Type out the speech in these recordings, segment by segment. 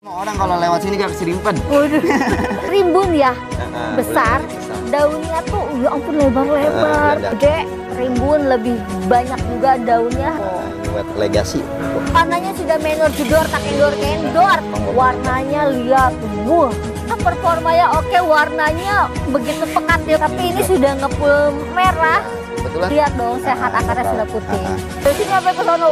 Orang kalau lewat sini gak Waduh, Rimbun ya, besar. Daunnya tuh ya ampun lebar-lebar, Oke, gede. Rimbun lebih banyak juga daunnya. Oh, buat legasi. Warnanya sudah menor jedor, tak endor kendor. Warnanya lihat, wah. Performanya oke, warnanya begitu pekat ya. Tapi ini iya. sudah ngepul merah kebetulan lihat dong sehat ah, akarnya sudah ah, putih jadi ini ke sana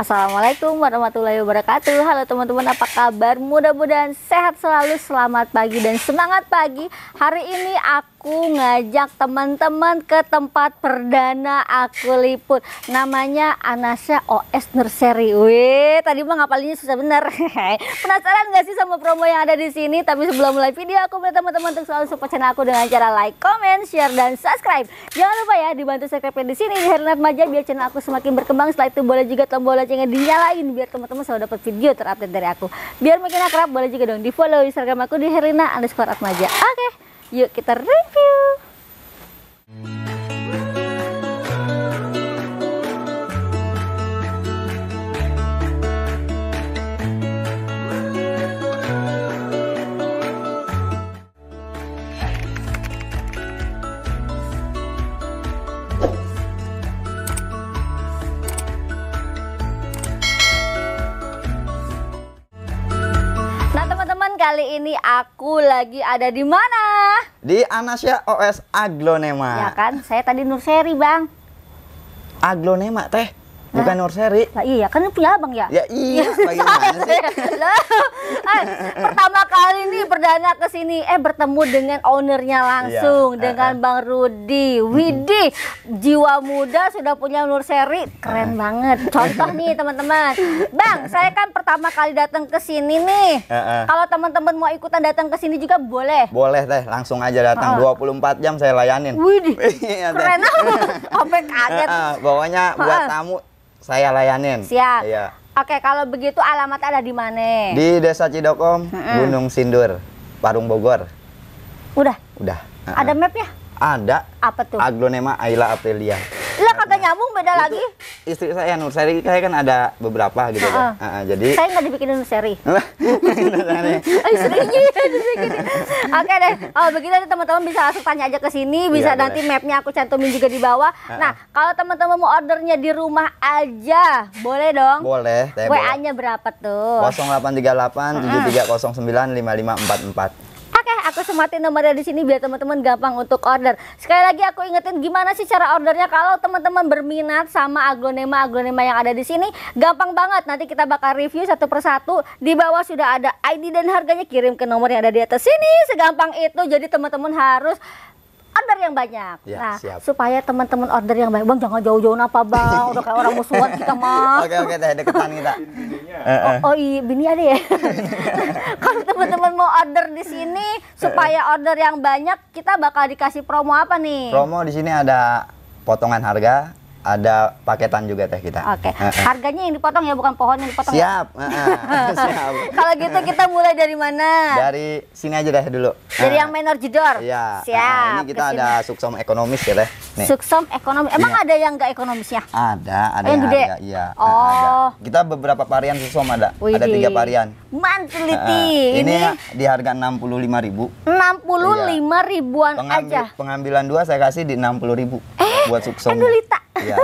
Assalamualaikum warahmatullahi wabarakatuh Halo teman-teman apa kabar mudah-mudahan sehat selalu selamat pagi dan semangat pagi hari ini aku aku ngajak teman-teman ke tempat perdana aku liput. Namanya Anasya OS Nursery. Wih, tadi mah ngapalinnya susah bener. Penasaran gak sih sama promo yang ada di sini? Tapi sebelum mulai video, aku minta teman-teman untuk selalu support channel aku dengan cara like, comment, share, dan subscribe. Jangan lupa ya dibantu subscribe di sini di Hernat Maja biar channel aku semakin berkembang. Setelah itu boleh juga tombol loncengnya dinyalain biar teman-teman selalu dapat video terupdate dari aku. Biar makin akrab, boleh juga dong di follow Instagram aku di Herlina underscore Atmaja. Oke. Okay. Yuk kita review. Nah, kali ini aku lagi ada di mana? di Anasya OS aglonema. Ya kan? Saya tadi nurseri, Bang. Aglonema teh Bukan Seri. Lah iya, kan punya abang ya? Ya iya, bagaimana sih? Loh, ay, eh, pertama kali nih perdana ke sini eh bertemu dengan ownernya iya. langsung ya, dengan uh, Bang Rudi. Widi, jiwa muda sudah punya seri, keren uh. banget. Contoh nih teman-teman. Bang, saya kan pertama kali datang ke sini nih. Uh, uh. Kalau teman-teman mau ikutan datang ke sini juga boleh. Boleh deh, langsung aja datang uh. 24 jam saya layanin. Widi, iya keren banget. Sampai kaget. Uh, uh, pokoknya buat tamu saya layanin. Siap. Iya. Oke, kalau begitu alamat ada di mana? Di Desa Cidokom, mm -hmm. Gunung Sindur, Parung Bogor. Udah. Udah. Uh -uh. Ada mapnya? Ada. Apa tuh? Aglonema Aila Aprilia. Lah kata nyambung beda itu, lagi istri saya nur seri saya kan ada beberapa gitu kan. Uh, uh, jadi saya nggak dibikinin Nurseri. oh, istrinya Oke deh. Oh, begitu nanti teman-teman bisa langsung tanya aja ke sini, iya, bisa ya, nanti mapnya aku cantumin juga di bawah. Uh, nah, kalau teman-teman mau ordernya di rumah aja, boleh dong? Boleh. WA-nya berapa tuh? 0838 7309 5544 aku sematin nomornya di sini biar teman-teman gampang untuk order. Sekali lagi aku ingetin gimana sih cara ordernya kalau teman-teman berminat sama aglonema-aglonema yang ada di sini, gampang banget. Nanti kita bakal review satu persatu. Di bawah sudah ada ID dan harganya kirim ke nomor yang ada di atas sini. Segampang itu. Jadi teman-teman harus order yang banyak. Ya, nah, siap. supaya teman-teman order yang banyak, Bang jangan jauh-jauh napa Bang, udah kayak orang musuhan kita mah. Oke oke deh deketan kita. Eh, eh. oh, oh iya, bini ada ya. Kalau teman-teman mau order di sini eh, supaya order yang banyak, kita bakal dikasih promo apa nih? Promo di sini ada potongan harga ada paketan juga teh kita. Oke. Okay. Harganya yang dipotong ya bukan pohon yang dipotong. Siap. Ya? Siap. Kalau gitu kita mulai dari mana? Dari sini aja deh dulu. Dari yang menor jedor. Iya. Siap. Ini kita ada suksom ekonomis ya teh. Nih. Suksom ekonomis. Emang iya. ada yang enggak ekonomisnya? Ada, ada yang, gede. Iya. Ada, iya. Oh. Ada. Kita beberapa varian suksom ada. Widi. Ada tiga varian. Manteliti. ini, ini di harga 65.000. 65 lima ribuan Pengambil, aja. Pengambilan dua saya kasih di 60.000 buat sukses. Lita. Ya,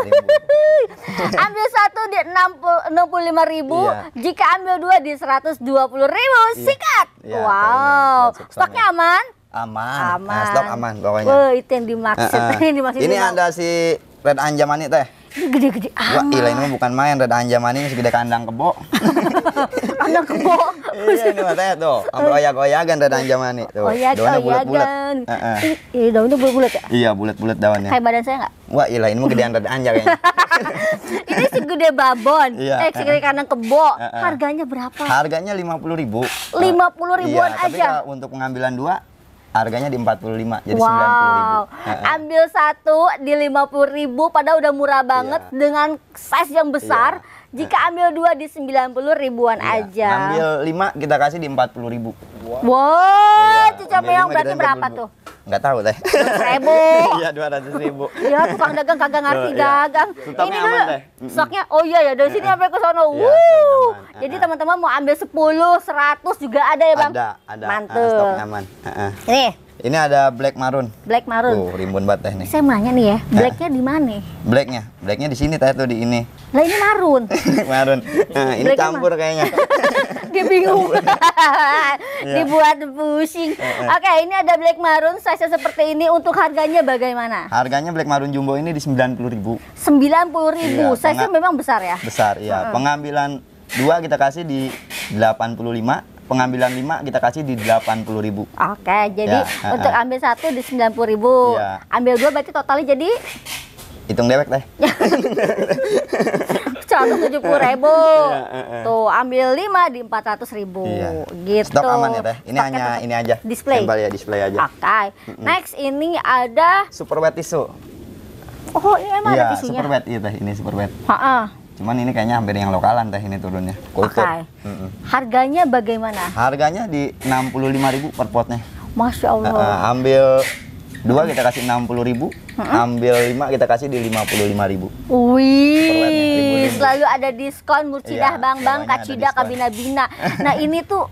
ambil satu di enam puluh lima ribu, iya. jika ambil dua di seratus dua puluh ribu, iya. Iya, ya. sikat. Ya, wow, stoknya aman? Aman. Aman. Nah, stok aman pokoknya. Wah, itu yang dimaksud. Uh -uh. ini ini ada si Red Anjamanit teh. Gede-gede amat. Wah, ini bukan main, ada anjaman ini segede kandang kebo. kandang kebo. iya, ini matanya tuh. Sampai oyak-oyakan ada anjaman ini. Tuh, Oyak, oyakan bulat-bulat. Uh -uh. Iya, daunnya bulat-bulat ya? Iya, bulat-bulat daunnya. Kayak badan saya nggak? Wah, ilain mau gedean ada anjak kayaknya. ini segede babon. Iya. Eh, segede kandang kebo. Uh -uh. Harganya berapa? Harganya lima puluh ribu. Lima puluh ribuan iya, aja? Tapi untuk pengambilan dua, harganya di 45 jadi wow. 90 ribu. Ambil satu di 50 ribu padahal udah murah banget yeah. dengan size yang besar. Yeah jika ambil dua di sembilan puluh ribuan iya. aja. Ambil lima kita kasih di empat puluh ribu. Wow, wow Iya. meong berarti berapa tuh? Enggak tahu deh. Seribu. Iya, dua ratus ribu. Iya, tukang dagang kagak ngerti iya. dagang. Ini dulu Soknya, oh iya ya dari iya. sini sampai ke sana? Iya, Wuh. Jadi teman-teman mau ambil sepuluh, seratus juga ada ya bang? Ada, ada. Ah, Mantap. Stok aman. Nih, ini ada black maroon. Black maroon. Tuh, rimbun banget teh nih. Saya nanya nih ya, eh. blacknya di mana? Blacknya, blacknya di sini teh tuh di ini. Lah ini maroon. maroon. Nah, ini campur kayaknya. Dia bingung. Iya. Dibuat pusing. Eh, eh. Oke, ini ada black maroon size seperti ini untuk harganya bagaimana? Harganya black maroon jumbo ini di sembilan Sembilan puluh ribu. puluh ribu. Iya, size memang besar ya? Besar, iya. Pengambilan dua kita kasih di delapan puluh lima pengambilan 5 kita kasih di 80 ribu Oke, jadi ya, untuk ambil satu di 90 ribu ya. Ambil dua berarti totalnya jadi hitung dewek deh. Rp170.000. Ya, uh, uh. Tuh ambil 5 di empat ratus ribu. Iya. Gitu. Stok aman ya teh. Ini Paket hanya ini aja. Display. Tempel ya display aja. Oke. Okay. Mm -mm. Next ini ada. Super wet tisu. Oh ini emang ya, ada iya, tisunya. Super wet iya teh. Ini super wet. Ha -ha. Cuman ini kayaknya hampir yang lokalan teh ini turunnya. Oke. Okay. Mm -hmm. Harganya bagaimana? Harganya di 65.000 per potnya. Masya Allah. Uh, uh, ambil dua kita kasih 60.000, ribu, mm -hmm. ambil lima kita kasih di 55.000. Wih, selalu ada diskon murcidah ya, Bang Bang, kacida kabina-bina. Nah, ini tuh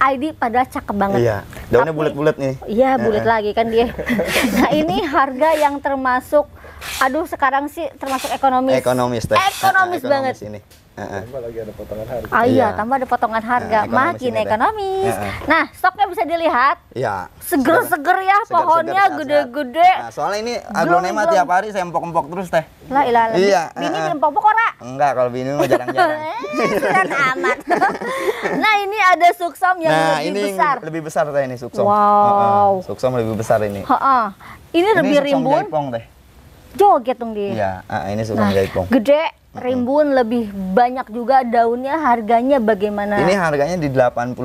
ID pada cakep banget. Iya. Daunnya bulat-bulat nih. Iya, bulat lagi kan dia. nah, ini harga yang termasuk Aduh, sekarang sih termasuk ekonomis. Ekonomis, teh. Ekonomis, uh, banget. Ekonomis ini. Tambah lagi ada potongan harga. Oh iya, tambah ada potongan harga, uh, ekonomis makin ekonomis. uh Nah, stoknya bisa dilihat. Iya. Ya. Seger-seger ya, seger, pohonnya gede-gede. Nah, soalnya ini aglonema tiap hari saya empok-empok terus teh. Lah ilah. Iya. Bini uh empok-empok ora? Enggak, kalau bini mau jarang-jarang. eh, amat. nah, ini ada suksom yang nah, lebih ini besar. lebih besar teh ini suksom. Wow. Uh-uh. Suksom lebih besar ini. Uh-uh. Ini, ini lebih rimbun. Jaipong, teh joget dong dia. Iya, ah, ini sukun nah, jaipong. Gede, rimbun mm hmm. lebih banyak juga daunnya harganya bagaimana? Ini harganya di 85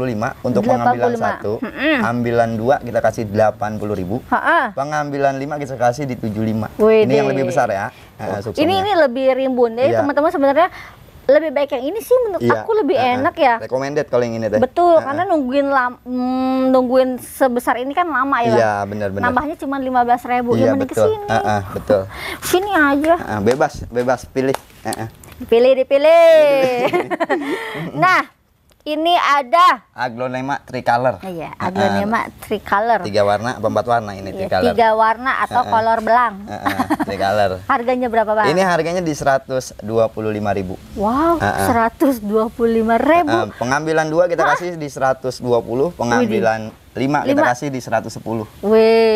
untuk 85. pengambilan satu, Mm -hmm. ambilan dua kita kasih 80 ribu, ha -ha. pengambilan 5 kita kasih di 75. Wede. Ini yang lebih besar ya. Uh, ini ini lebih rimbun. Jadi iya. teman-teman ya. sebenarnya lebih baik yang ini sih menurut iya. aku lebih uh enak ya. Recommended kalau yang ini deh. Betul, uh karena nungguin lam, mm, nungguin sebesar ini kan lama ya. Iya, benar-benar. Nambahnya cuma lima belas ribu iya, ya betul. kesini. Uh -uh, betul. sini aja. Uh, bebas, bebas pilih. Uh -uh. pilih. dipilih. nah, ini ada aglonema tricolor. Oh, iya, aglonema uh, tricolor. Tiga warna, empat warna ini iya, tricolor. Tiga warna atau uh, uh, belang. Uh, uh, tricolor. harganya berapa, Bang? Ini harganya di seratus dua puluh lima ribu. Wow, seratus dua puluh lima ribu. Uh, pengambilan dua kita Hah? kasih di seratus dua puluh. Pengambilan lima kita kasih di 110. Wih,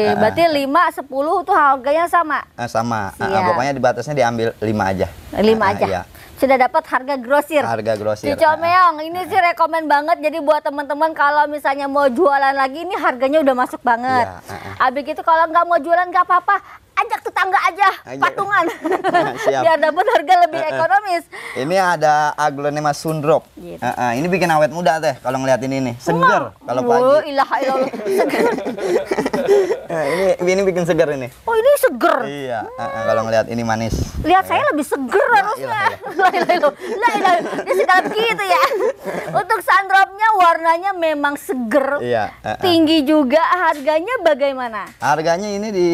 uh, berarti lima sepuluh itu harganya sama? Uh, sama. Uh, pokoknya di batasnya diambil lima aja. Lima uh, aja. iya sudah dapat harga grosir. Harga grosir. Cicol meong, ini sih rekomend banget. Jadi buat teman-teman kalau misalnya mau jualan lagi, ini harganya udah masuk banget. Ya. Abik itu kalau nggak mau jualan nggak apa-apa, ajak tetangga aja ajak. patungan nah, siap. biar dapat harga lebih eh, eh. ekonomis. Ini ada aglonema sundrop. Gitu. Uh, uh. Ini bikin awet muda teh kalau ngeliat ini nih segar kalau pagi. Ya ini ini bikin segar ini. Oh ini segar. Iya uh, uh, kalau ngeliat ini manis. Lihat uh. saya lebih segar ya, harusnya. Lah ini segala gitu ya. Untuk sundropnya warnanya memang segar Iya. Uh, uh. Tinggi juga harganya bagaimana? Harganya ini di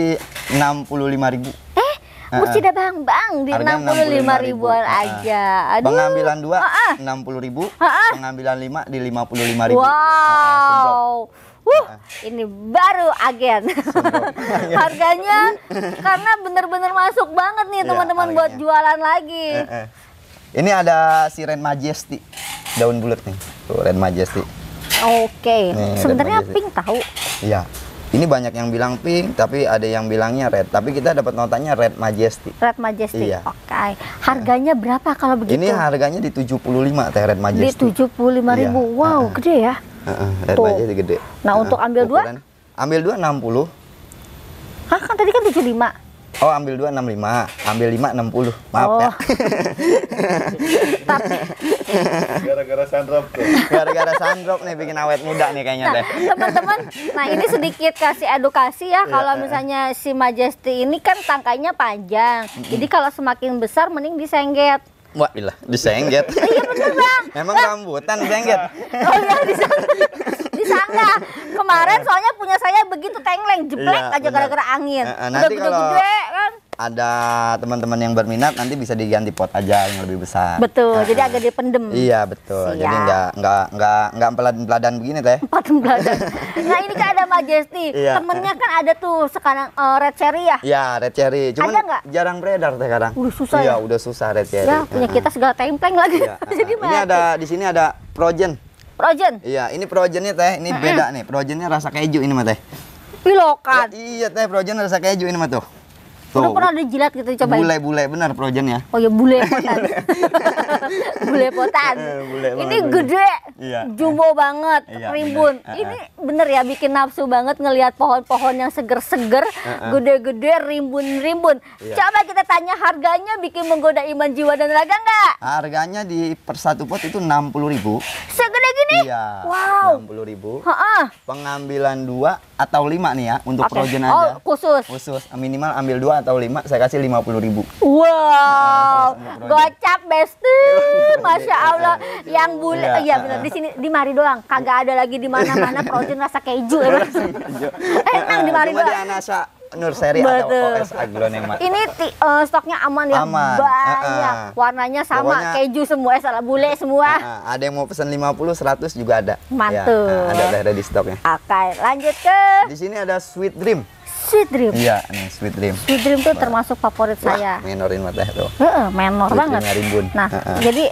65 ribu eh mesti ada bang bang di enam puluh lima ribuan aja Aduh. pengambilan dua enam puluh ribu pengambilan lima di lima puluh lima ribu wow Wuh, ini baru agen. Harganya karena bener-bener masuk banget nih iya, teman-teman ya, buat jualan lagi. Eh, eh. Ini ada si Ren Majesty, daun bulat nih. Tuh, Ren Majesty. Oke, okay. sebenarnya pink tahu. Iya ini banyak yang bilang pink tapi ada yang bilangnya red tapi kita dapat notanya red majestic red majestic iya. oke okay. harganya berapa kalau begitu ini harganya di 75 teh red majestic di 75 ribu iya. wow uh -uh. gede ya uh -uh. red Tuh. gede nah uh -uh. untuk ambil Ukuran. dua ambil dua 60 Hah kan tadi kan 75 Oh, ambil dua 2 lima, ambil lima enam puluh. Maaf ya. oh. ya. Gara-gara sandrop Gara-gara sandrop nih bikin awet muda nih kayaknya nah, deh. Teman-teman, nah ini sedikit kasih edukasi ya iya. kalau misalnya si Majesty ini kan tangkainya panjang. Mm -hmm. Jadi kalau semakin besar mending disengget. Wah, bila disengget. iya betul bang. Emang rambutan disengget. Oh iya, disengget. Disangga. Kemarin soalnya punya saya Gitu tengleng jeblek iya, aja gara-gara angin. Uh, uh, nanti udah gede kan ada teman-teman yang berminat nanti bisa diganti pot aja yang lebih besar. Betul, uh, jadi agak dipendem. Iya betul, Siap. jadi nggak nggak nggak nggak peladan-peladan begini teh. Peladan. nah ini kan ada Majesty, iya. temennya kan ada tuh sekarang uh, red cherry ya. Iya red cherry, cuman ada jarang beredar teh sekarang. Udah susah. Iya ya? udah susah red cherry. Ya punya kita segala tempeng lagi. Iya, jadi ini ada di sini ada Progen. Progen? Iya, ini ya teh, ini beda nih. Progennya rasa keju ini mah teh pilokan. Ya, iya teh projen rasa keju ini mah tuh. Tuh. Udah pernah dijilat gitu coba. Bule bule benar projen ya. Oh ya eh, bule potan. bule potan. bule ini gede. Iya. Jumbo banget, iya, rimbun. Iya. Ini eh. bener ya bikin nafsu banget ngelihat pohon-pohon yang seger-seger, gede-gede, rimbun-rimbun. Iya. Coba kita tanya harganya bikin menggoda iman jiwa dan raga nggak? Harganya di per satu pot itu puluh ribu. Segede gini? Iya. Wow. 60.000. ribu. Ha Pengambilan dua atau lima nih ya untuk okay. projen aja. Oh, khusus. Khusus. Minimal ambil dua atau 5 saya kasih 50 ribu wow nah, gocap besti masya allah iya. yang bule ya, iya, iya benar di sini di mari doang kagak ada lagi di mana mana protein rasa keju ya enak di mari doang di Anasa Nur Seri atau OS aglonema. Ini uh, stoknya aman ya, aman. banyak. Uh, uh. Warnanya sama, Pokoknya, keju semua, ya, salah bule semua. Uh, uh. Ada yang mau pesan 50, 100 juga ada. Ya, Mantul. Ya, uh, ada ada di stoknya. Oke, okay, lanjut ke. Di sini ada Sweet Dream. Sweet Dream. Iya, nih Sweet Dream. Sweet Dream tuh termasuk favorit Wah, saya. Menorin mata tuh. Heeh, menor banget. Nah, uh -uh. jadi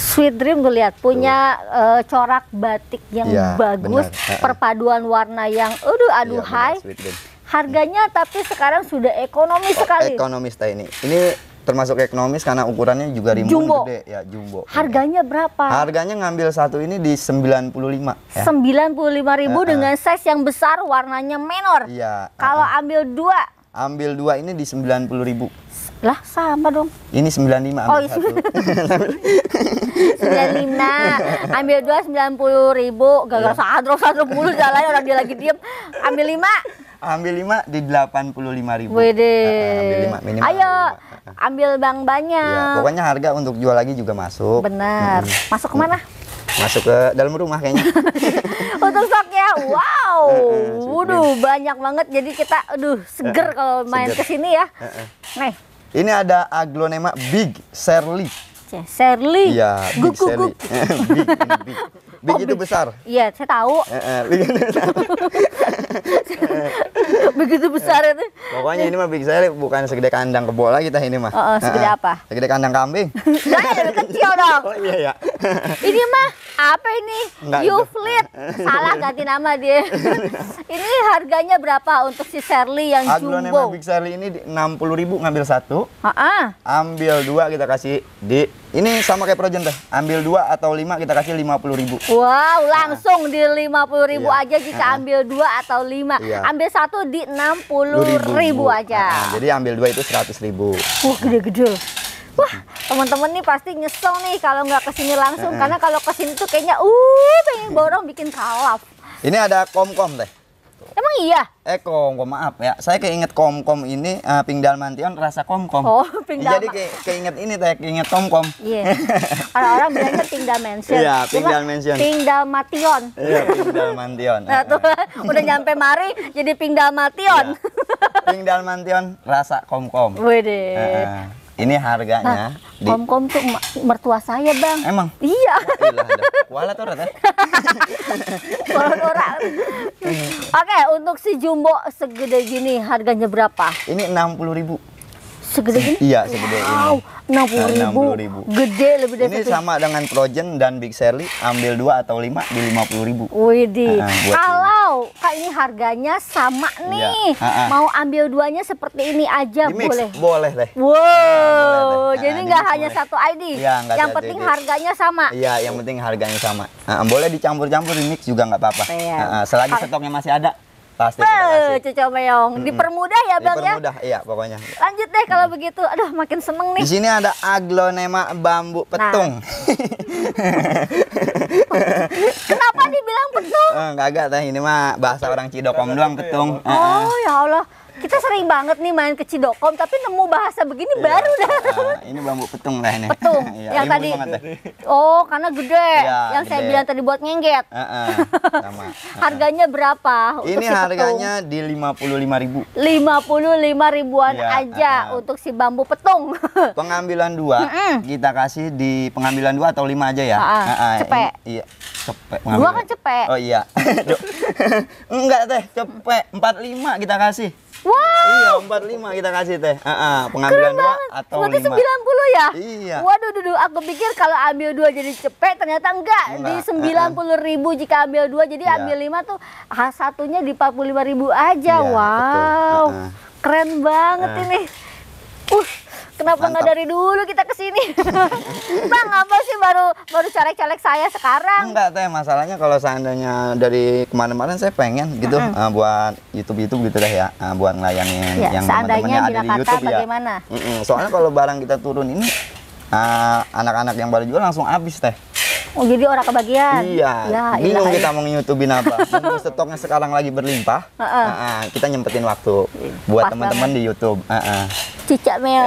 Sweet Dream gue lihat punya uh, corak batik yang ya, bagus, Uh perpaduan warna yang aduh iya, aduh ya, Harganya hmm. tapi sekarang sudah ekonomis oh, sekali. Ekonomis ini. Ini termasuk ekonomis karena ukurannya juga rimbun jumbo. gede ya jumbo. Harganya berapa? Harganya ngambil satu ini di 95. Ya. 95.000 ribu uh -uh. dengan size yang besar, warnanya menor. Iya. Kalau uh ambil dua? Ambil dua ini di puluh ribu. Lah sama dong. Ini 95 ambil oh, 95. Iya. Ambil dua puluh ribu. Gagal yeah. sadro sadro mulu jalannya orang dia lagi diem. Ambil lima ambil lima di delapan puluh lima ribu. Wede. Uh, ambil lima minimal. Ayo ambil, bang banyak. Ya, pokoknya harga untuk jual lagi juga masuk. Benar. Hmm. Masuk mana Masuk ke dalam rumah kayaknya. untuk ya, wow, waduh banyak banget. Jadi kita, aduh seger kalau main ke sini ya. Nih. Ini ada aglonema big Serly. serli Iya, guguk. begitu oh, besar. Iya, saya tahu. Eh, eh, begitu besar. begitu besar itu. Pokoknya ini mah big saya bukan segede kandang kebola kita ini mah. Oh, oh segede eh, apa? Segede kandang kambing. Nah, lebih iya, kecil dong. Oh iya ya. ini mah apa ini? Yuflit. Salah ganti nama dia. ini harganya berapa untuk si Sherly yang Aglonema jumbo? Aglonema Big Sherly ini 60.000 ngambil satu. Heeh. Ambil dua kita kasih di ini sama kayak Projen deh. ambil dua atau lima kita kasih lima puluh ribu. Wow, nah. langsung di lima puluh ribu iya. aja jika ambil dua atau lima. Iya. Ambil satu di enam puluh ribu, aja. Nah, jadi ambil dua itu seratus ribu. Wah, gede-gede. Nah. Wah, teman-teman nih pasti nyesel nih kalau nggak kesini langsung, karena kalau kesini tuh kayaknya, uh, pengen iya. borong bikin kalap. Ini ada komkom -kom, deh. Emang iya? Eh kom maaf ya. Saya keinget komkom ini uh, eh, pingdal dalmantion rasa komkom. Oh, pingdal. Jadi ke keinget ini teh keinget komkom. Iya. Yeah. Orang-orang bilangnya pingdal mansion. Iya, pingdal mansion. Pingdal dalmation. Iya, pingdal mantion. nah, tuh udah nyampe mari jadi pingdal dalmation. Yeah. Pingdal mantion rasa komkom. Wede. Uh -uh. Ini harganya. Nah, Kom kom tuh mertua saya bang. Emang? Iya. Kuala tuh rata. orang. Ya. Oke, untuk si jumbo segede gini harganya berapa? Ini enam puluh ribu segede ini? Iya, segede wow, ini. Wow, 60 ribu. 60 nah, ribu. Gede lebih dari Ini satu. sama dengan Progen dan Big Sally, ambil dua atau lima di 50 ribu. Widih. Uh, Kalau ini. Kak ini harganya sama iya. nih. Iya. Uh, uh. Mau ambil duanya seperti ini aja di mix, boleh? Boleh deh. Wow, nah, boleh deh. Nah, jadi nggak hanya boleh. satu ID. Ya, yang penting ada, harganya sama. Iya, yang penting harganya sama. Uh, boleh dicampur-campur di mix juga nggak apa-apa. Uh, selagi stoknya masih ada. Pasti Be, cucu meong. Dipermudah ya Bang ya? Dipermudah, ya? iya pokoknya. Lanjut deh kalau hmm. begitu. Aduh makin seneng nih. Di sini ada aglonema bambu nah. petung. Nah. Kenapa dibilang petung? Enggak, eh, oh, enggak, ini mah bahasa orang Cidokom doang iya, petung. Iya, oh, uh -uh. ya Allah kita sering banget nih main ke Cidokom tapi nemu bahasa begini iya. baru dah. Uh, ini bambu petung lah ini. Petung. ya, yang tadi. Oh, karena gede. Ya, yang gede. saya bilang tadi buat ngengget. Uh, ah, uh, ah, sama. Uh, harganya berapa ini untuk si harganya petung? di 55 ribu. 55 ribuan ya, aja uh, uh. untuk si bambu petung. pengambilan dua, mm kita kasih di pengambilan dua atau lima aja ya. Uh, uh. Uh, Iya, cepet. Dua kan cepet. Oh iya. Enggak teh, empat 45 kita kasih. Iya, wow. Iya, 45 kita kasih teh. Uh -uh, pengambilan dua atau Berarti 5. 90 ya? Iya. Waduh, duduk. aku pikir kalau ambil dua jadi cepet, ternyata enggak. enggak. Di 90 uh -uh. ribu jika ambil dua, jadi yeah. ambil lima tuh ah, satunya di 45 ribu aja. Yeah, iya, wow, Uh -uh. keren banget uh. ini. Uh, Kenapa nggak dari dulu kita kesini? Bang, apa sih baru baru caleg-caleg saya sekarang? Enggak, Teh. Masalahnya kalau seandainya dari kemarin-kemarin saya pengen gitu mm -hmm. uh, buat YouTube-YouTube gitu deh ya, uh, buat ngelayangin ya, yang teman-temannya ada di YouTube ya. Bagaimana? Mm -mm. Soalnya kalau barang kita turun ini eh, anak-anak uh, yang baru juga langsung habis, Teh. Oh jadi orang kebagian. Iya. Ya, bingung kita mau YouTube apa. Mumpung stoknya sekarang lagi berlimpah. Uh -uh. Uh -uh, kita nyempetin waktu buat teman-teman di YouTube. Uh -uh. Cicak Mel.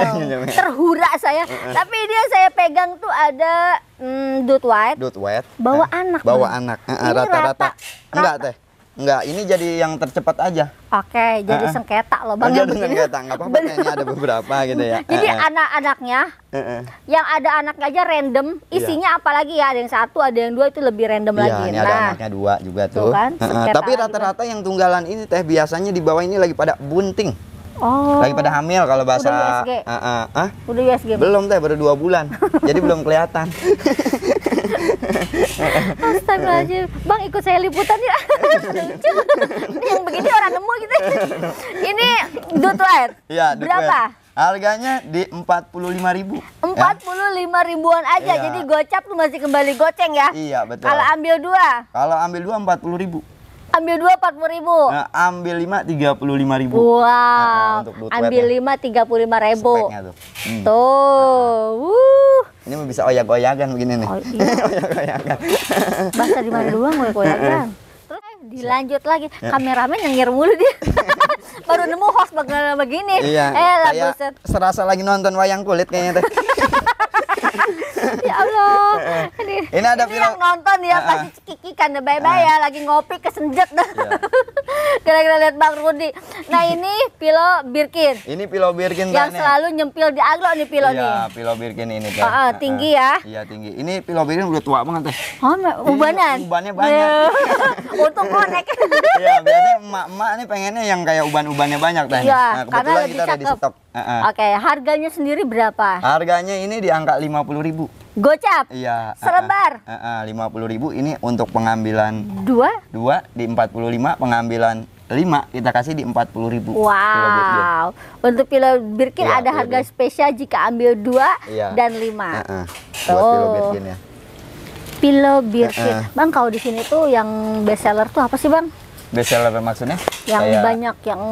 Terhura saya. Uh -uh. Tapi dia saya pegang tuh ada mm, dude white. Dude white. Bawa uh. anak. Bawa anak. Rata-rata. Uh rata -rata. Enggak teh. Enggak, ini jadi yang tercepat aja. Oke, jadi uh -uh. sengketa loh Bang. jadi sengketa, enggak apa-apa kayaknya ada beberapa gitu ya. Jadi uh -uh. anak-anaknya uh -uh. yang ada anak aja random, iya. isinya yeah. apalagi ya, ada yang satu, ada yang dua itu lebih random yeah, lagi. Ini nah, ada anaknya dua juga tuh. tuh kan, uh -uh. Tapi rata-rata yang tunggalan ini teh biasanya di bawah ini lagi pada bunting. Oh. Lagi pada hamil kalau bahasa. Udah USG. Uh, uh, uh. Udah USG. Belum teh baru dua bulan. jadi belum kelihatan. Astagfirullahaladzim Bang ikut saya liputan ya Lucu Yang begini orang nemu gitu Ini duit air Iya Berapa? Harganya di empat puluh lima ribu. Ya. Empat puluh lima ribuan aja, iya. jadi gocap tuh masih kembali goceng ya. Iya betul. Kalau ambil dua? Kalau ambil dua empat puluh ribu ambil dua empat puluh ribu. Nah, ambil lima tiga puluh lima ribu. Wow. Nah, nah untuk ambil lima tiga puluh lima ribu. Speknya tuh. Hmm. Tuh. Nah. Wuh. Nah. Ini bisa oyak-oyakan begini nih. Oh, iya. oyak-oyakan. Bahasa di mana doang oyak-oyakan. Iya. Terus eh, dilanjut lagi. Ya. Kameramen nyengir mulu dia. Baru nemu host begini. Iya. Eh, serasa lagi nonton wayang kulit kayaknya tuh. ya Allah. Eh, ini ada film yang nonton ya ah, ah. pasti cekikikan deh bye-bye ya ah. lagi ngopi kesenjet dah. Iya. Kira-kira lihat Bang Rudi. Nah, ini Pilo Birkin. Ini Pilo Birkin yang selalu nyempil di aglo nih Pilo iya, nih. Iya, Pilo Birkin ini kan. tinggi ya. Iya, tinggi. Ini Pilo Birkin udah tua banget teh. Oh, iya, ubanan. Ubannya banyak. Untuk konek. Iya, biasanya emak-emak nih pengennya yang kayak uban-ubannya banyak teh. Iya, nah, kebetulan kita ada di stok. Uh -uh. Oke, okay, harganya sendiri berapa? Harganya ini di angka puluh ribu. Gocap. Iya. Selembar. Lima puluh ribu ini untuk pengambilan dua. Dua di empat puluh lima pengambilan lima kita kasih di empat puluh ribu. Wow. Untuk pilo birkin iya, ada pilo harga spesial jika ambil dua iya. dan lima. Uh -uh. Buat oh. pilo birkin ya. Pilo birkin. Uh -uh. Bang Kau di sini tuh yang best seller tuh apa sih bang? best seller maksudnya yang kayak, banyak yang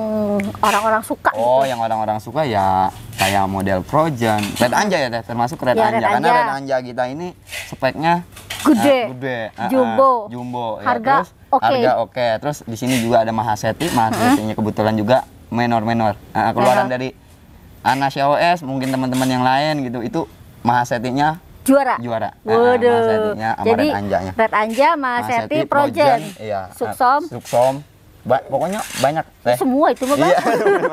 orang-orang suka oh gitu. yang orang-orang suka ya kayak model Projan, Red Anja ya termasuk Red ya, Anja Red karena Anja. Red Anja kita ini speknya eh, gede, uh, gede. Eh, jumbo, uh, jumbo. Ya, harga oke. Okay. Harga oke. Okay. Terus di sini juga ada Mahaseti, Mahasetinya mm-hmm. -hmm. kebetulan juga menor-menor. Uh, keluaran uh -huh. dari Anas OS, mungkin teman-teman yang lain gitu. Itu Mahasetinya juara. Juara. Waduh. Eh, eh ya, Jadi Red Anja Red Anja, Mas Seti, Projen, iya. Suksom. Suksom. Ba pokoknya banyak teh. Semua itu mah iya.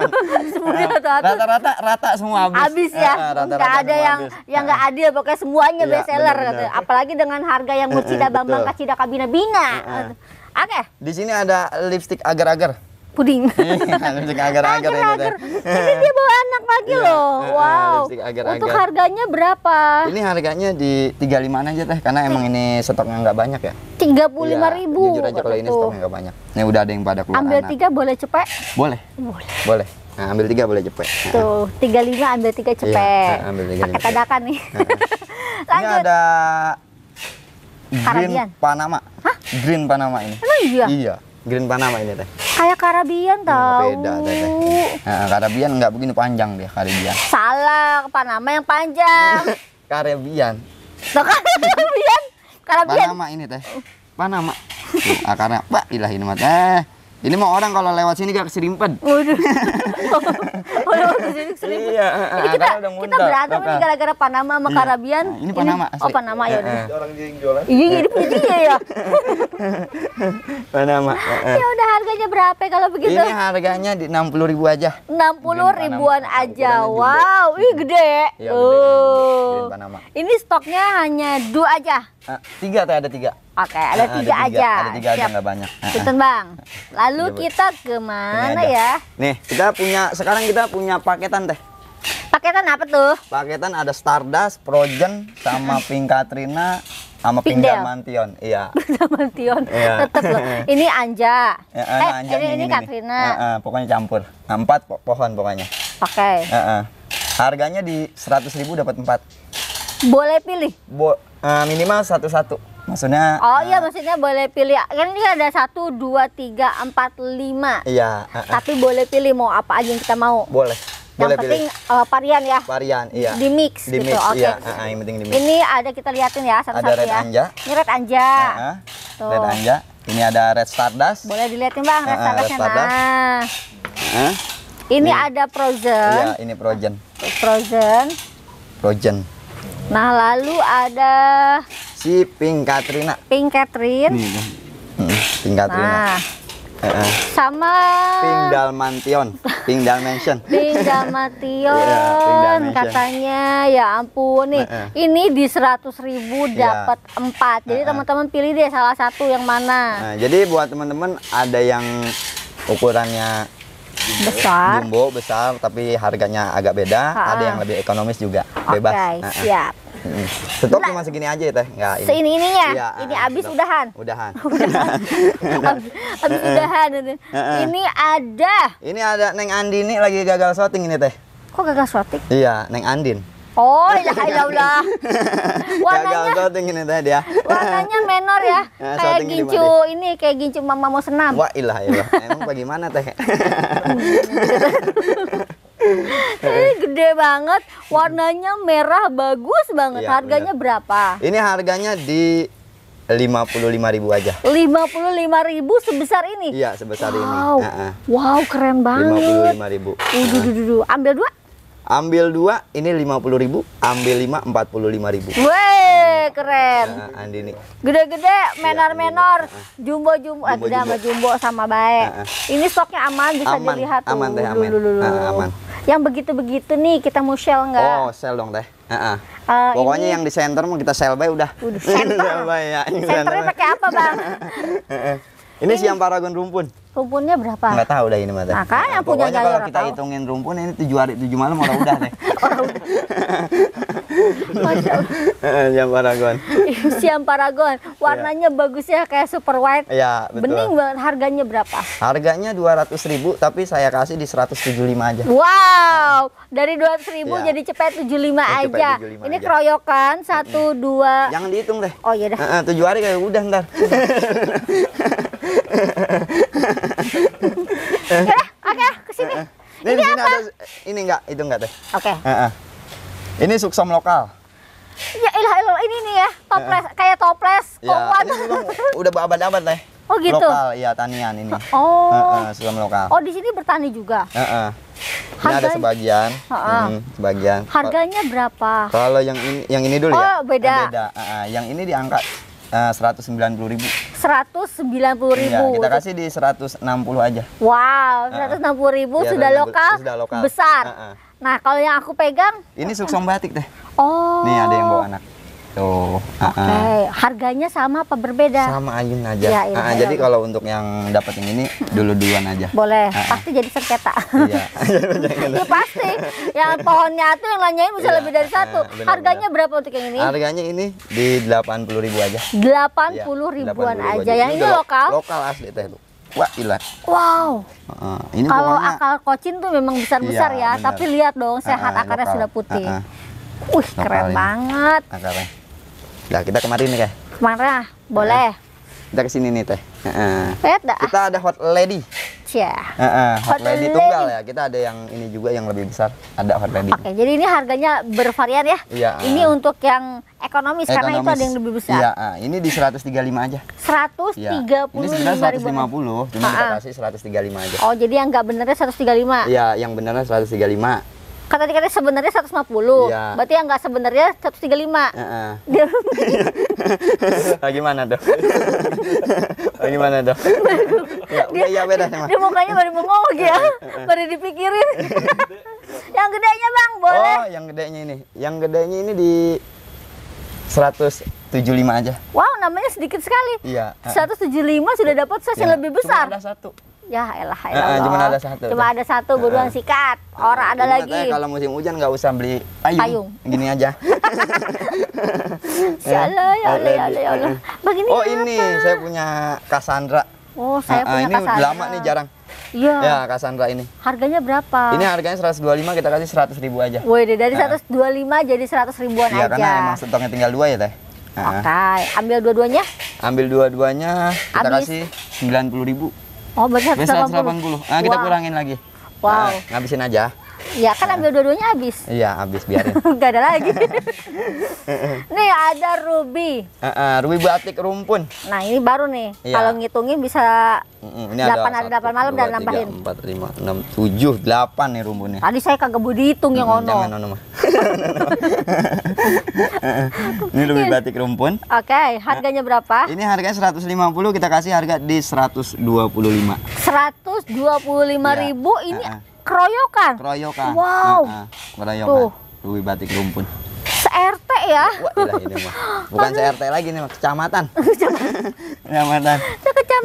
semuanya rata-rata. rata semua habis. Habis eh, ya. Eh, ada yang habis. yang enggak eh. adil pokoknya semuanya iya, best seller gitu. Apalagi dengan harga yang mucida Bambang Kacida Kabina Bina. Oke. Okay. Di sini ada lipstick agar-agar puding. Iya, lipstick agar-agar. ini. agar Ini dia bawa anak lagi iya. loh. Eh, eh, wow. agar-agar. Untuk harganya berapa? Ini harganya di 35 aja teh karena emang ini stoknya nggak banyak ya. 35.000. ya, Jujur aja kalau ini stoknya nggak banyak. Ini udah ada yang pada keluar Ambil anak. tiga boleh cepet? Boleh. Boleh. Boleh. Nah, ambil tiga boleh cepet. Tuh, 35 ambil tiga iya, cepet. Iya, ambil tiga. Pakai dadakan nih. Nah. Lanjut. Ini ada Green Arabian. Panama. Hah? Green Panama ini. Emang iya? Iya. Green Panama ini teh. Kayak Karabian iya, tau. Oh, beda Nah, Karabian nggak begini panjang dia Karabian. Salah, apa nama yang panjang. Karabian. Tuh Karabian. Karabian. Panama ini teh. Panama. nama? akarnya Pak ilah ini ini mah orang kalau lewat sini gak keserimpet. Waduh. lewat oh, iya, sini keserimpet. Iya, eh, eh, ini kita, kita berantem nih gara-gara Panama sama iya. Nah, ini Panama. Ini, oh, asli. Oh, Panama ya. Eh, orang jualan. Iya, jadi punya dia ya. Panama. Ah, ya udah harganya berapa kalau begitu? Ini harganya di enam puluh ribu aja. Enam puluh ribuan aja. Wow, ih gede. oh. gede. Oh. Ini stoknya hanya dua aja. Eh, tiga teh ada tiga. Oke, okay, ada, eh, eh, tiga ada tiga aja. Ada tiga Siap. aja nggak banyak. Punten bang. Lalu iya, kita ke mana ya? Nih kita punya sekarang kita punya paketan teh. Paketan apa tuh? Paketan ada Stardust, Progen, sama Pink Katrina, sama Pink Diamantion. Iya. Diamantion. Iya. Tetep loh. Ini Anja. Ya, eh, nah, Anja ini, ini, Katrina. pokoknya campur. Nah, empat po pohon pokoknya. Oke. Okay. Uh, uh. Harganya di seratus ribu dapat empat. Boleh pilih? Bo uh, minimal satu-satu. Maksudnya Oh uh, iya eh, maksudnya boleh pilih. Kan ini ada satu, dua, tiga, empat, lima. Iya. Uh, uh. Tapi boleh pilih mau apa aja yang kita mau. Boleh. Yang boleh penting Uh, varian ya. Varian, iya. Di mix, di gitu. Oke. Okay. Iya. uh, uh, yang penting di mix. Ini ada kita liatin ya satu-satu Ada ya. red ya. anja. Ini red anja. Uh, uh. Red anja. Ini ada red stardust. Boleh diliatin bang red uh, uh, Red nah. stardust. Nah. Uh. Ini, ini ada frozen. Iya, ini frozen. Frozen. Frozen. Nah, lalu ada si Pink Katrina. Pink Katrina, Hmm, Pink Katrina. Nah. eh, eh. sama Pink Dalmantion, Pink Dalmantion. Pink Dalmantion yeah, katanya ya ampun nih. Uh, Ini di 100.000 iya. dapat yeah. 4. Jadi teman-teman uh, uh. pilih deh salah satu yang mana. Nah, jadi buat teman-teman ada yang ukurannya besar jumbo besar tapi harganya agak beda ha. ada yang lebih ekonomis juga bebas okay, siap Stop cuma nah, segini aja ya teh. ini. Seini ininya. Ya, ini iya, ah, abis habis gitu. udahan. Udahan. udahan. udahan. ini ada. Ini ada Neng Andini lagi gagal shooting ini teh. Kok gagal shooting? Iya, Neng Andin. Oh, ilah ilah ulah. Warnanya shooting ini teh dia, Warnanya menor ya. Nah, kayak gincu ini, kayak gincu mama mau senam. Wah, ilah ilah. Emang bagaimana teh? Ini gede banget, warnanya merah bagus banget. Ya, harganya bener. berapa? Ini harganya di lima lima puluh ribu aja. 55.000 sebesar ini? Iya, sebesar wow. ini. Wow. Uh -uh. Wow, keren banget. uh. Udah, udah, udah. Ambil dua. Ambil dua, ini lima puluh ribu. Ambil lima, empat puluh lima ribu. Weh, iya. keren. Nah, Andini. Gede-gede, iya, menor-menor, nah. jumbo-jumbo, eh, gede sama jumbo sama baik. Nah, nah. Ini stoknya aman, bisa aman, dilihat. Aman teh, aman. Uh, aman. Yang begitu-begitu nih, kita mau sell nggak? Oh, sell dong teh. Uh, uh, Pokoknya ini... yang di center mau kita sell by udah. Udah center. by ya. pakai apa bang? ini, ini siang paragon rumpun. Rumpunnya berapa? Enggak tahu dah ini mata. Makanya nah, punya Pokoknya kalau kita hitungin rumpun ini tujuh hari tujuh malam orang udah deh. Eh, siam Paragon. Siam Paragon. Warnanya yeah. bagus ya kayak super white. Iya, betul. Bening banget. Harganya berapa? Harganya dua ratus ribu tapi saya kasih di seratus tujuh lima aja. Wow. Dari ratus ribu iya. jadi cepet 75 lima aja. ini aja. keroyokan satu mm hmm. Jangan dihitung deh. Oh iya dah. Eh, eh, tujuh hari kayak udah ntar. Yaudah, eh, oke, kesini. Eh, eh. Ini, ini apa? Ada, ini enggak, itu enggak deh. Oke. Ini suksom lokal. Ya ilah ilah ini nih ya, toples uh kayak toples, ya, kongwan. udah berabad-abad deh. Oh gitu. Lokal, iya tanian ini. Oh. Uh -uh, lokal. Oh di sini bertani juga. Uh -uh. Ini Harganya... ada sebagian, uh Hmm, sebagian. Harganya berapa? Kalau yang ini, yang ini dulu oh, ya. Oh beda. Beda. Uh -uh. Yang ini diangkat seratus sembilan puluh ribu. 190 ribu. Iya, kita kasih di 160 aja. Wow, 160 uh ribu iya, sudah, lokal, sudah lokal besar. Uh -uh. Nah, kalau yang aku pegang ini suksom batik deh. Oh. Nih ada yang bawa anak gitu. Oke, okay. uh, ah. harganya sama apa berbeda? Sama Ayun aja. Ya, iya, uh, jadi kalau untuk yang dapat yang ini dulu duluan aja. Boleh, uh, pasti jadi sengketa. Iya. ya pasti. Yang pohonnya itu yang nanyain bisa ya, lebih dari satu. Uh, benar, harganya benar. berapa untuk yang ini? Harganya ini di delapan puluh ribu aja. delapan puluh ribuan iya, aja. Yang ini, ini lokal? Lokal asli teh, Wah, ilah. Wow. Uh, kalau pohonnya... akal kocin tuh memang besar-besar iya, ya, tapi lihat dong sehat uh, akarnya sudah putih. Uh, uh. Wih, keren banget. Akarnya. Nah, kita kemarin nih, Teh. Kemana? Boleh. Nah, kita kesini nih, Teh. Uh -uh. Kita ada hot lady. Cia. Uh -uh. Hot, hot lady, lady tunggal ya. Kita ada yang ini juga yang lebih besar. Ada hot lady. Oke, okay, jadi ini harganya bervarian ya. Iya. Uh. Ini untuk yang ekonomis, ekonomis karena itu ada yang lebih besar. Iya, uh. ini di 135 aja. 135 ya. Ini 150, cuma uh -uh. kita ah, ah. kasih 135 aja. Oh, jadi yang nggak benernya 135. Iya, yang benernya 135 Kata tadi katanya sebenarnya 150. Iya. Berarti yang nggak sebenarnya 135. Heeh. Uh -uh. gimana dong? Oh, gimana dong? ya, dia, ya beda sama. Dia mukanya baru mau, ya. baru dipikirin. yang gedenya Bang, boleh? Oh, yang gedenya ini. Yang gedenya ini di 175 aja. Wow, namanya sedikit sekali. Iya. Uh -uh. 175 sudah iya. dapat size ya, yang lebih besar. Cuma ada satu ya elah ya elah Eh, cuma ada satu cuma ada satu buruan eh, sikat orang ada lagi kalau musim hujan nggak usah beli payung, payung. gini aja ya. ya Allah ya Allah ya Allah ya begini oh apa? ini saya punya Cassandra oh saya punya ini Cassandra. lama nih jarang Iya. Ya, Cassandra ini. Harganya berapa? Ini harganya 125, kita kasih 100 ribu aja. Woi, dari nah. 125 jadi 100 ribuan ya, aja. Iya, karena emang stoknya tinggal dua ya, Teh. Oke, okay. ambil dua-duanya? Ambil dua-duanya, kita Abis. kasih 90 ribu. Oh, berarti 180. 180. Nah, wow. kurangin lagi. Wow. Nah, ngabisin aja. Ya kan ambil dua-duanya habis. Iya habis biarin. Gak ada lagi. nih ada ruby. Uh, uh, ruby batik rumpun. Nah ini baru nih. Iya. Kalau ngitungin bisa ini delapan hari delapan malam dan nambahin. Empat lima enam tujuh delapan nih rumpunnya. Tadi saya kagak budi hitung yang ono. Jangan ono mah. ini ruby batik rumpun. Oke, okay, harganya berapa? Nah, ini harganya seratus lima puluh kita kasih harga di seratus dua puluh lima. Seratus dua puluh lima iya. ribu ini. Uh, uh Keroyokan. Keroyokan. Wow. keroyokan. Tuh. batik rumpun. se ya? Wah, ini Bukan se-RT lagi nih, kecamatan. kecamatan. kecamatan.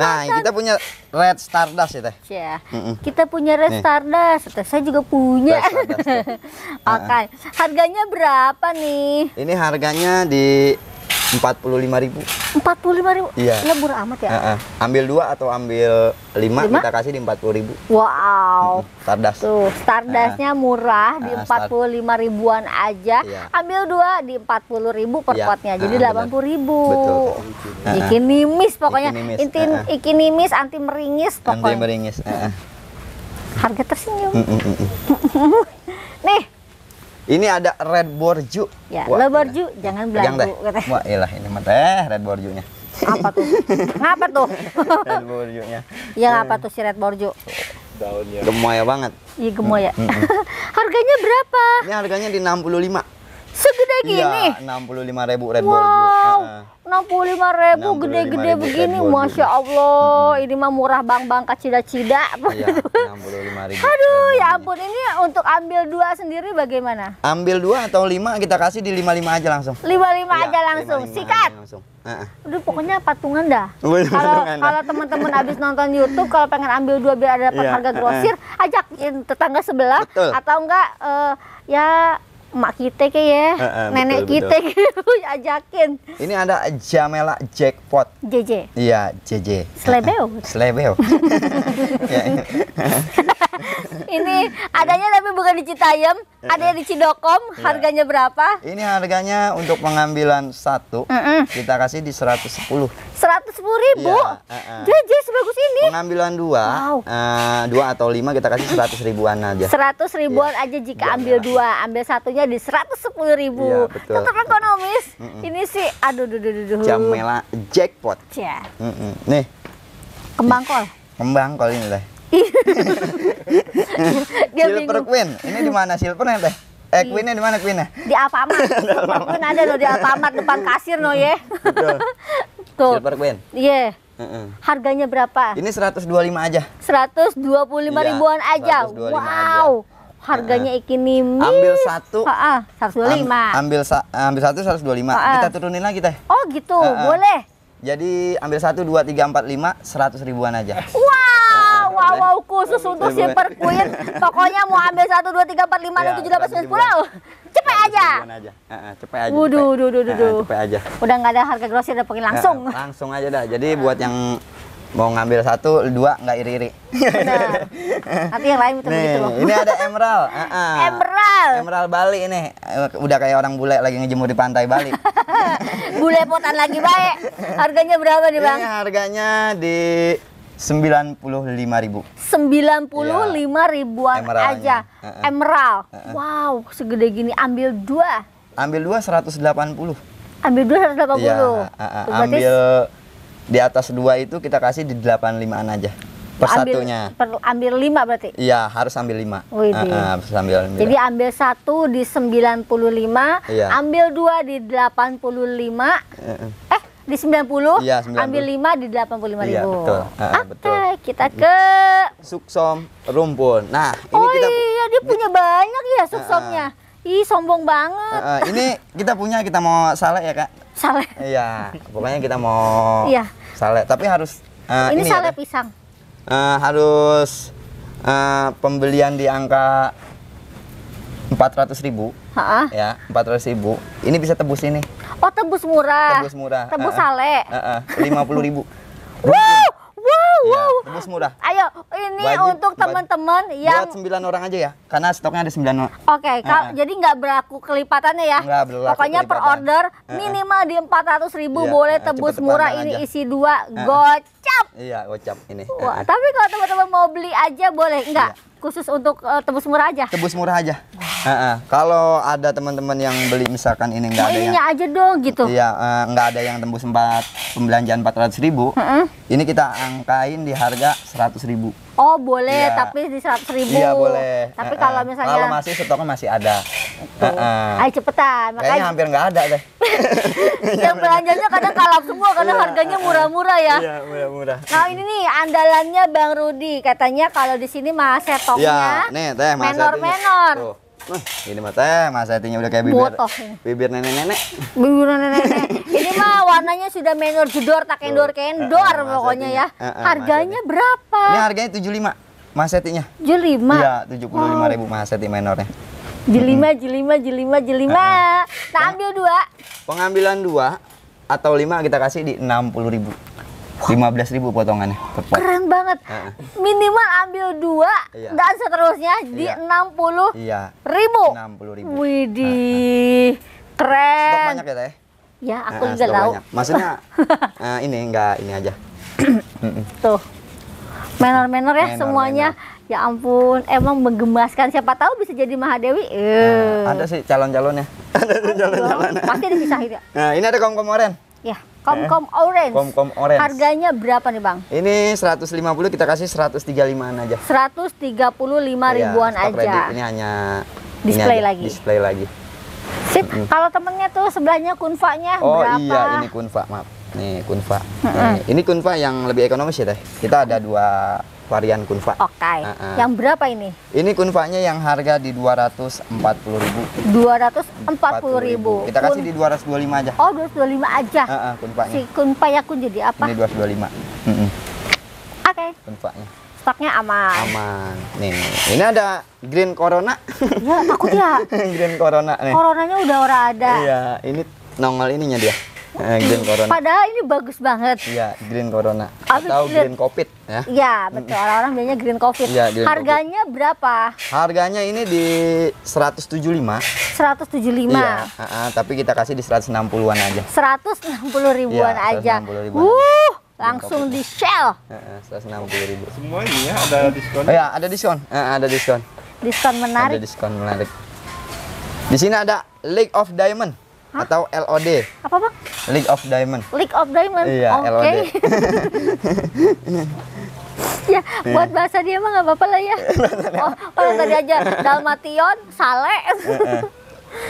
Nah, kita punya Red Stardust ya, Teh. Iya. Mm -mm. Kita punya Red nih. Stardust, Teh. Saya juga punya. Oke. okay. Harganya berapa nih? Ini harganya di empat puluh lima ribu empat puluh lima ribu iya lebur amat ya uh -uh. ambil dua atau ambil lima, kita kasih di empat puluh ribu wow hmm, stardust tuh stardustnya uh, murah di empat puluh lima ribuan aja iya. ambil dua di empat puluh ribu iya. per yeah. potnya jadi delapan puluh ribu betul nimis pokoknya inti Intin, uh, nimis anti meringis pokoknya anti meringis uh, -huh. harga tersenyum Uh -huh. nih ini ada red borju. Ya, Wah, le borju ya. jangan belanggu katanya. Wah, ilah ini mah teh red borjunya. Apa tuh? apa tuh? red borjunya. Ya, apa tuh si red borju? Daunnya. Gemoy banget. Iya, gemoy ya. Mm, mm, mm. harganya berapa? Ini harganya di 65. Segede iya, gini. Iya, 65.000 red wow. borju wow, enam puluh lima ribu gede-gede begini, masya Allah, ini mah murah bang bang kacida-cida. Iya, Aduh, ya ampun ini untuk ambil dua sendiri bagaimana? Ambil dua atau lima kita kasih di lima lima aja langsung. Lima lima ya, aja langsung, 55 sikat. Aja langsung. Uh Udah pokoknya patungan dah. Kalau kalau teman-teman habis nonton YouTube kalau pengen ambil dua biar ada dapat iya, yeah. harga grosir, ajakin tetangga sebelah Betul. atau enggak uh, ya mak kita ke ya, uh, uh, nenek kita ke ajakin. Ini ada Jamela Jackpot. JJ. Iya, JJ. Slebeo. Eh, Slebeo. ini adanya tapi bukan di Citayam, ada di Cidokom. Iya. Harganya berapa? Ini harganya untuk pengambilan satu, uh -uh. kita kasih di seratus sepuluh ribu? Ya, uh, uh. JJ sebagus ini? Pengambilan dua, wow. uh, dua atau lima kita kasih seratus ribuan aja. seratus ribuan ya. aja jika ambil dua, ambil satunya di 110 ribu. Iya, Tetap ekonomis. Mm -mm. Ini sih, aduh, duh, duh, duh. Jamela jackpot. Ya. Mm -mm. Nih. Kembang kol. Kembang kol ini teh. Silver Queen. Ini di mana Silvernya teh? Eh, Queennya di mana Queennya? Di Alfamart. Queen ada loh di Alfamart depan kasir loh ya. Tuh. Silver Queen. Iya. Yeah. Mm -hmm. Harganya berapa? Ini 125 aja. 125 ya, ribuan aja. 125 wow. Aja harganya uh, ikinimis. Ambil satu. uh, uh, 125. Am, ambil sa, ambil satu 125. Uh, uh. Kita turunin lagi teh. Oh, gitu. Uh, uh. Boleh. Jadi ambil satu dua tiga empat lima seratus ribuan aja. Wow, wow, wow khusus untuk Super queen. Pokoknya mau ambil satu dua tiga empat lima 6 7 8 9 10. Cepet aja. Uh, cepet aja. Waduh, duh, duh, duh, Cepet aja. Udah nggak ada harga grosir udah pengin langsung. Uh, langsung aja dah. Jadi buat yang mau ngambil satu dua nggak iri iri tapi yang lain betul nih, gitu ini ada emerald uh -uh. emerald emerald Bali ini udah kayak orang bule lagi ngejemur di pantai Bali bule potan lagi baik harganya berapa nih bang ini harganya di sembilan puluh lima ribu sembilan puluh lima iya. ribuan aja uh -uh. emerald uh -uh. wow segede gini ambil dua ambil dua seratus delapan puluh ambil dua seratus delapan puluh iya, ambil di atas dua itu kita kasih di 85an aja per ambil, satunya per, ambil lima berarti iya harus ambil lima uh, uh, harus ambil jadi ambil satu di 95 iya. ambil dua di 85 uh, uh. eh di 90, iya, 90. ambil 5 di 85 iya, ribu. Betul. Uh, Oke, betul. kita ke Suksom Rumpun. Nah, ini oh kita iya, dia punya banyak ya Suksomnya. Uh, uh Ih, sombong banget. Uh, ini kita punya, kita mau sale ya, Kak? Sale. Iya, pokoknya kita mau Iya. saleh, tapi harus uh, ini, ini ya, saleh ya, pisang. Uh, harus uh, pembelian di angka empat ratus ribu Ha-ha. ya ratus ribu ini bisa tebus ini oh tebus murah tebus murah tebus uh -uh. sale lima puluh ribu wow wow. Ya, tebus murah. Ayo, ini wajib, untuk teman-teman yang buat 9 orang aja ya. Karena stoknya ada sembilan orang. Oke, okay, uh -uh. jadi nggak berlaku kelipatannya ya. Enggak berlaku Pokoknya kelipatan. per order minimal di empat ratus ribu iya, boleh eh, tebus murah ini aja. isi dua gocap. Iya, gocap ini. Wah, tapi kalau teman-teman mau beli aja boleh nggak? Iya khusus untuk uh, tebus murah aja. Tebus murah aja. Wow. Uh, uh. Kalau ada teman-teman yang beli misalkan ini enggak ada ininya yang aja dong gitu. Iya, uh, ada yang tembus empat pembelanjaan 400.000. ribu Uh Ini kita angkain di harga 100.000. Oh, boleh, ya. tapi di 100.000. Iya, boleh. Tapi uh, uh. kalau misalnya Kalau masih stoknya masih ada. Uh, Ayo cepetan. Makanya Kayaknya hampir nggak ada deh. yang belanjanya kadang kalap semua karena yeah, harganya murah-murah ya. Iya, murah-murah. Nah, ini nih andalannya Bang Rudi. Katanya kalau di sini Mas yeah, nih teh menor-menor. ini mah teh mas Setinya udah kayak bibir Botoh. bibir nenek-nenek. Bibir nenek-nenek. ini mah warnanya sudah menor jedor tak endor kendor uh, uh, pokoknya ya. Uh, uh, harganya berapa? Ini harganya 75 mas hatinya. 75. Iya, puluh lima ribu mas hati menornya. Jelima, jelima, jelima, jelima. Kita ambil dua. Pengambilan dua atau lima kita kasih di enam puluh ribu. Lima belas ribu potongannya. Tepat. Keren banget. Minimal ambil dua iya. dan seterusnya di iya. Iya. enam puluh iya. ribu. Enam puluh ribu. Widih, keren. Stok banyak ya teh? Ya, aku uh, juga tahu. Maksudnya uh, ini enggak ini aja. Tuh, menor-menor ya menor, semuanya. Menor. Ya ampun, emang menggemaskan. Siapa tahu bisa jadi Mahadewi. Nah, eh. ada sih calon-calonnya. ada calon-calonnya. Pasti ada bisa ya. Nah, ini ada kom-kom oren. Ya, kom-kom eh, orange. Kom-kom orange. Harganya berapa nih, Bang? Ini 150 kita kasih 135-an aja. 135 iya, ribuan ya, aja. Ready. Ini hanya display ini aja, lagi. Display lagi. Sip. Mm Kalau temennya tuh sebelahnya kunfanya oh, berapa? Oh iya, ini kunfa, maaf. Nih, kunfa. Mm -hmm. Nih, ini kunfa yang lebih ekonomis ya, Teh. Kita ada dua varian kunfa. Oke. Okay. Uh -uh. Ah. Yang berapa ini? Ini kunfanya yang harga di 240.000. 240.000. Kita kasih Kun... di 225 aja. Oh, 225 aja. Uh -uh, kunfanya. Si kunfa ya kun jadi apa? Ini 225. Mm -mm. Oke. Okay. Kunfanya. Stoknya aman. Aman. Nih, ini ada green corona. Ya, takut ya. green corona nih. Coronanya udah ora ada. Iya, ini nongol ininya dia. Eh, green corona padahal ini bagus banget iya green corona Abis atau green, green covid ya iya betul orang-orang bilangnya green covid ya, green harganya COVID. berapa harganya ini di 175 175 iya uh -uh, tapi kita kasih di 160-an aja 160 ribuan ya, aja 160 ribuan Wuh, langsung di shell enam puluh ribu semuanya ada diskon oh, ya ada diskon uh, ada diskon diskon menarik ada diskon menarik di sini ada Lake of Diamond Hah? atau LOD. Apa bang? League of Diamond. League of Diamond. Iya, okay. LOD. ya, iya. buat bahasa dia mah nggak apa-apa lah ya. oh, oh tadi aja Dalmatian, Sale.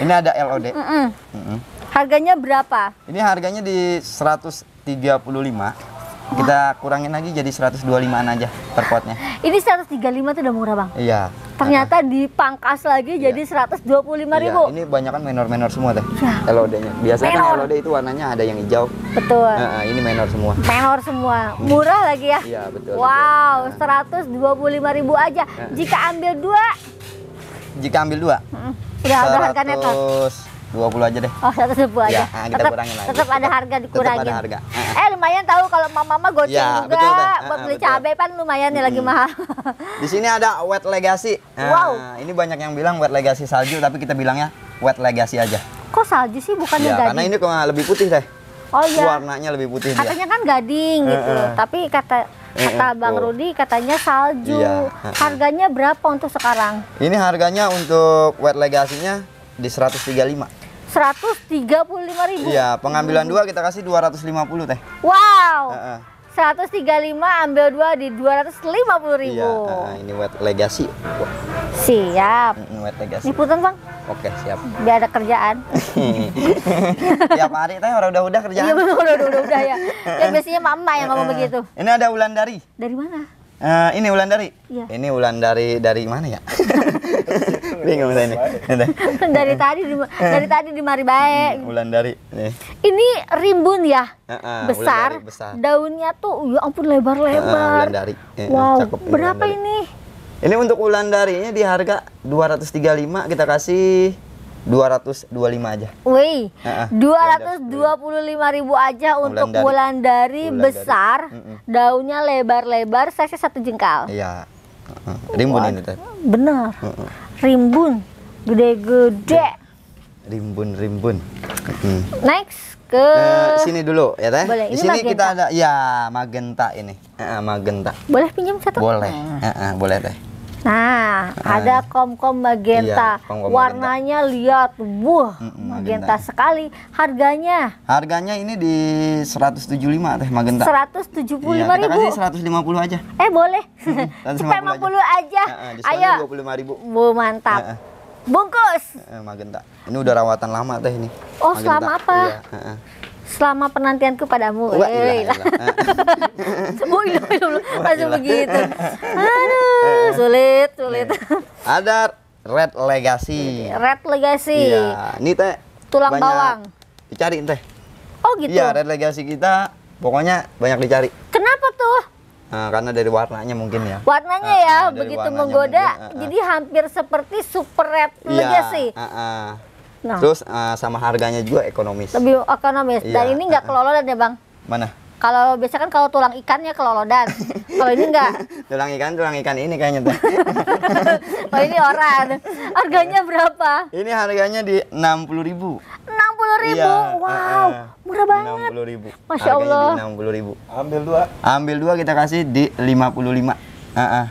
Ini ada LOD. Mm -mm. Mm -mm. Harganya berapa? Ini harganya di 135 kita kurangin lagi jadi 125an aja per potnya. Ini 135 itu udah murah bang? Iya. Ternyata dipangkas lagi iya. jadi 125 iya. ribu. Ini banyak iya. kan minor-minor semua teh. Ya. LOD-nya. Biasanya kalau kan LOD itu warnanya ada yang hijau. Betul. Nah, ini minor semua. Minor semua. Hmm. Murah lagi ya? Iya betul. Wow, betul. puluh 125 ribu aja. Nah. Jika ambil dua? Jika ambil dua? Hmm. Udah, harga harganya tuh puluh aja deh. Oh, 120 ribu aja. Iya, ah, kita tetap, kurangin lagi. Gitu. Tetap ada harga dikurangin. Tetap ada harga. Eh, ah, ah. lumayan tahu kalau mama-mama goceng ya, juga betul, betul. buat beli cabai pan lumayan nih ya, lagi mahal. Di sini ada wet legacy. Nah, wow. Ini banyak yang bilang wet legacy salju tapi kita bilangnya wet legacy aja. Kok salju sih bukan ya, gading? karena ini kok lebih putih deh. Oh iya. Warnanya lebih putih Katanya dia. kan gading uh -uh. gitu. Eh. Tapi kata eh, kata uh Bang Rudi katanya salju. Iya. Harganya berapa untuk sekarang? Ini harganya untuk wet legasinya di 135. 135 ribu iya pengambilan dua kita kasih 250 teh wow uh -uh. 135 ambil dua di 250 ribu iya, uh, ini wet legacy siap wet mm, legacy ini putan bang oke siap biar ada kerjaan tiap hari teh orang udah udah kerjaan iya bener udah udah udah ya ya. biasanya mama yang ngomong begitu ini ada ulan dari dari mana Uh, ini dari. Iya. Ini ulan dari dari mana ya? bingung saya ini dari tadi di, dari tadi di mari baik bulan hmm, dari nih. ini rimbun ya uh, uh, besar. besar daunnya tuh ya ampun lebar-lebar uh, dari eh, wow cakep, berapa dari. ini ini untuk ulan darinya di harga lima, kita kasih dua dua ratus lima aja. Wih, dua ratus dua puluh lima ribu aja untuk Ulan dari besar, mm -mm. daunnya lebar-lebar, saya satu jengkal. Iya. Rimbun ini teh. Bener. Rimbun, gede-gede. Iya. Rimbun, rimbun. Next ke sini dulu ya teh. Di sini kita ada ya magenta ini. magenta. Boleh pinjam satu? Boleh. Nah. boleh teh. Nah, nah ada kom-kom magenta. Iya, kom -kom Warnanya magenta. lihat, wah, mm -mm, magenta, magenta sekali. Harganya? Harganya ini di 175 teh magenta. 175 iya, kita ribu. Kasih 150 aja. Eh, boleh. Hmm, 150 aja. aja. Nah, Ayo. 25 ribu. Bu, mantap. Ya. Bungkus. Eh, magenta. Ini udah rawatan lama teh ini. Oh, magenta. selama apa? Iya selama penantianku padamu. Wah, Langsung begitu. Aduh, sulit, sulit. Ada red legacy. Red legacy. Iya, ini teh tulang banyak bawang. Dicari teh. Oh gitu. Iya, red legacy kita pokoknya banyak dicari. Kenapa tuh? Nah, karena dari warnanya mungkin ya. Warnanya ah, ya, ah, begitu menggoda. Mungkin, ah, jadi hampir seperti super red iya, legacy. Iya, Nah. Terus uh, sama harganya juga ekonomis. Lebih ekonomis. Dan iya. ini nggak kelolodan ya bang? Mana? Kalau biasa kan kalau tulang ikannya kelolodan. kalau ini nggak tulang ikan, tulang ikan ini kayaknya. oh ini orang. Harganya berapa? Ini harganya di enam puluh ribu. Enam puluh ribu, iya, wow, eh, eh. murah banget. Enam puluh ribu. Masya Allah. Enam puluh ribu. Ambil dua. Ambil dua kita kasih di lima puluh lima.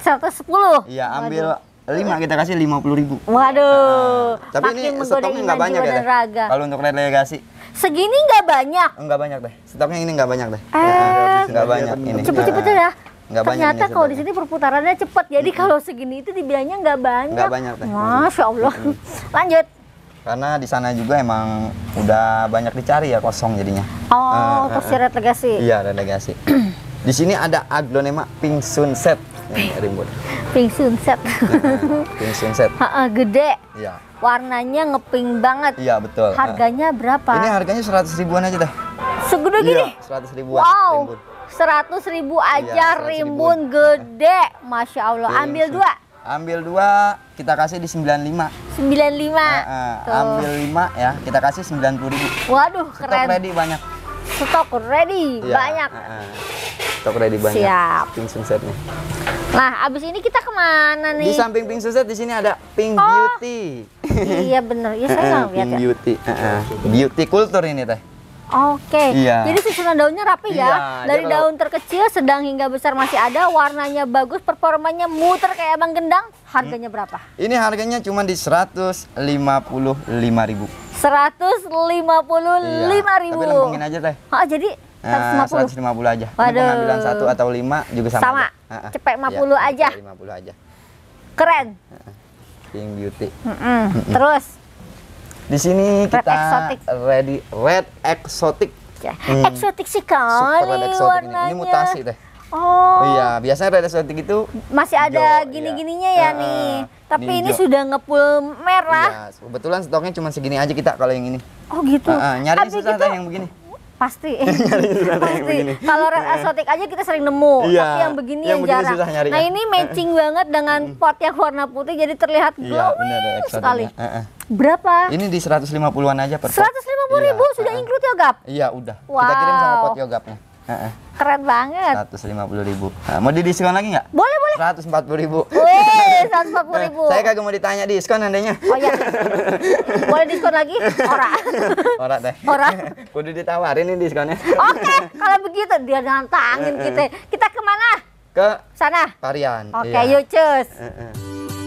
satu sepuluh. Iya ambil. Waduh lima kita kasih lima puluh ribu. Waduh. Nah, tapi ini stoknya nggak banyak ya Kalau untuk relegasi. Segini nggak banyak. Oh, nggak banyak deh. Stoknya ini nggak banyak deh. Eh. Nggak banyak ini. Cepet-cepet ya. Nggak Ternyata kalau di sini perputarannya cepet, Jadi hmm. kalau segini itu dibilangnya nggak banyak. Nggak banyak deh. Masya Allah. Lanjut karena di sana juga emang udah banyak dicari ya kosong jadinya. Oh, uh, untuk uh, relegasi. Iya, relegasi. di sini ada aglonema pink sunset. Rimbun, pink sunset pink sunset ha, gede ya. warnanya ngeping banget iya betul harganya berapa ini harganya seratus ribuan aja dah segede gini iya, seratus ribuan wow seratus ribu iya, aja ya, rimbun iya. gede masya allah pink ambil dua ambil dua kita kasih di 95 95 sembilan uh, ambil lima ya kita kasih sembilan puluh ribu waduh stok keren stok ready banyak stok ready ya, banyak uh, uh stok ready banyak. Siap. Pink sunset nih. Nah, abis ini kita kemana nih? Di samping Pink Sunset di sini ada Pink oh. Beauty. iya bener, ya saya nggak lihat ya. Beauty, uh -huh. Beauty culture ini teh. Oke, okay. iya. jadi susunan daunnya rapi ya. iya, ya. Dari kalau... Iya. daun terkecil, sedang hingga besar masih ada. Warnanya bagus, performanya muter kayak abang gendang. Harganya berapa? Ini harganya cuma di seratus lima puluh lima ribu. Seratus lima puluh iya, lima ribu. Tapi aja teh. Oh, jadi 150. aja. Waduh. Ini pengambilan satu atau lima juga sama. Sama. Cepet 50 ya, aja. 50 aja. Keren. King Beauty. Mm -mm. Terus di sini kita exotic. ready red exotic. Ya. Hmm. kali. sekali warnanya. ini. Ini mutasi deh. Oh. Iya, biasanya red exotic itu masih ada iya. gini-gininya ya uh, nih. Tapi ini, ini sudah ngepul merah. Iya, kebetulan stoknya cuma segini aja kita kalau yang ini. Oh gitu. Uh, uh, nyari susah gitu, yang begini pasti pasti kalau red iya. exotic aja kita sering nemu iya, tapi yang begini yang, yang begini jarang nah ya? ini matching eh. banget dengan pot yang warna putih jadi terlihat iya, glowing sekali uh, berapa ini di 150-an aja per 150 pot. ribu iya, sudah uh, include yogap iya udah wow. kita kirim sama pot yogapnya Keren banget. 150 ribu. Nah, mau di diskon lagi nggak? Boleh, boleh. 140 ribu. Wih, 140 ribu. Saya kagak mau ditanya diskon andainya. Oh iya. boleh diskon lagi? Ora. Ora deh. Ora. Kudu ditawarin nih diskonnya. Oke, kalau begitu dia nantangin kita. Kita kemana? Ke sana. Parian. Oke, okay, iya. yuk cus.